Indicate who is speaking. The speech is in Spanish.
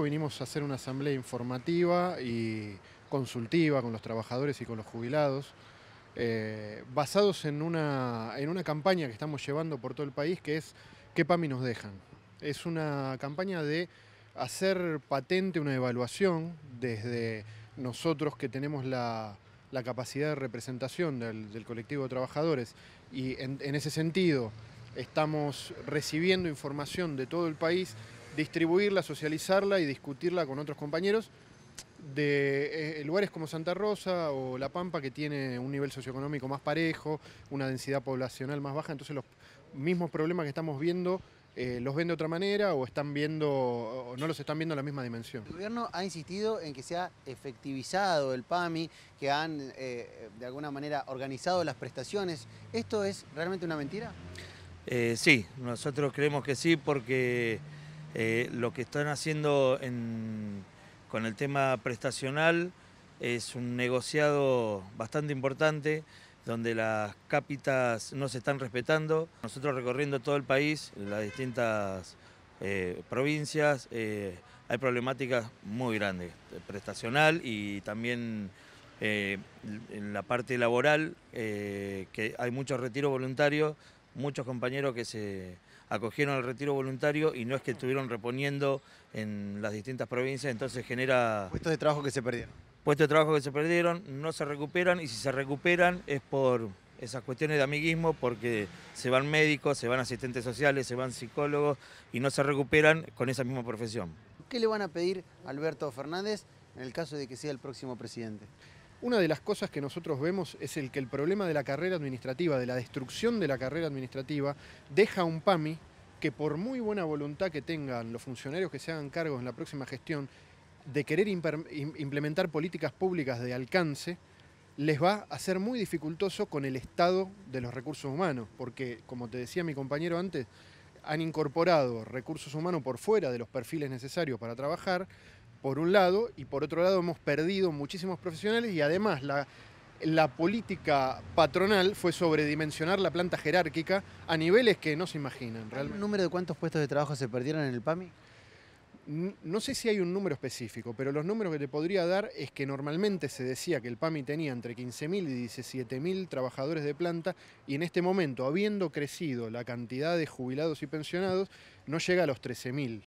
Speaker 1: Vinimos a hacer una asamblea informativa y consultiva con los trabajadores y con los jubilados, eh, basados en una, en una campaña que estamos llevando por todo el país, que es ¿Qué PAMI nos dejan? Es una campaña de hacer patente una evaluación desde nosotros que tenemos la, capacidad de representación del, colectivo de trabajadores y en ese sentido estamos recibiendo información de todo el país distribuirla, socializarla y discutirla con otros compañeros de eh, lugares como Santa Rosa o La Pampa, que tiene un nivel socioeconómico más parejo, una densidad poblacional más baja, entonces los mismos problemas que estamos viendo eh, los ven de otra manera o están viendo no los están viendo en la misma dimensión. El gobierno ha insistido en que se ha efectivizado el PAMI, que han
Speaker 2: eh, de alguna manera organizado las prestaciones. ¿Esto es realmente una mentira?
Speaker 3: sí, nosotros creemos que sí porque eh, lo que están haciendo con el tema prestacional es un negociado bastante importante donde las cápitas no se están respetando. Nosotros recorriendo todo el país, las distintas eh, provincias, eh, hay problemáticas muy grandes, prestacional y también en la parte laboral, que hay muchos retiros voluntarios, muchos compañeros que se acogieron el retiro voluntario y no es que estuvieron reponiendo en las distintas provincias, entonces genera... Puestos de trabajo que se perdieron. Puestos de trabajo que se perdieron, no se recuperan y si se recuperan es por esas cuestiones de amiguismo porque se van médicos, se van asistentes sociales, se van psicólogos y no se recuperan con esa misma profesión.
Speaker 2: ¿Qué le van a
Speaker 1: pedir a Alberto Fernández
Speaker 3: en el caso
Speaker 2: de que sea el próximo presidente?
Speaker 1: Una de las cosas que nosotros vemos es el que el problema de la carrera administrativa, de la destrucción de la carrera administrativa, deja un PAMI que por muy buena voluntad que tengan los funcionarios que se hagan cargos en la próxima gestión de querer implementar políticas públicas de alcance, les va a ser muy dificultoso con el estado de los recursos humanos, porque como te decía mi compañero antes, han incorporado recursos humanos por fuera de los perfiles necesarios para trabajar, por un lado, y por otro lado hemos perdido muchísimos profesionales y además la, política patronal fue sobredimensionar la planta jerárquica a niveles que no se imaginan. Realmente. ¿Hay un número de cuántos puestos de trabajo se perdieron en el PAMI? No sé si hay un número específico, pero los números que te podría dar es que normalmente se decía que el PAMI tenía entre 15.000 y 17.000 trabajadores de planta y en este momento, habiendo crecido la cantidad de jubilados y pensionados, no llega a los 13.000.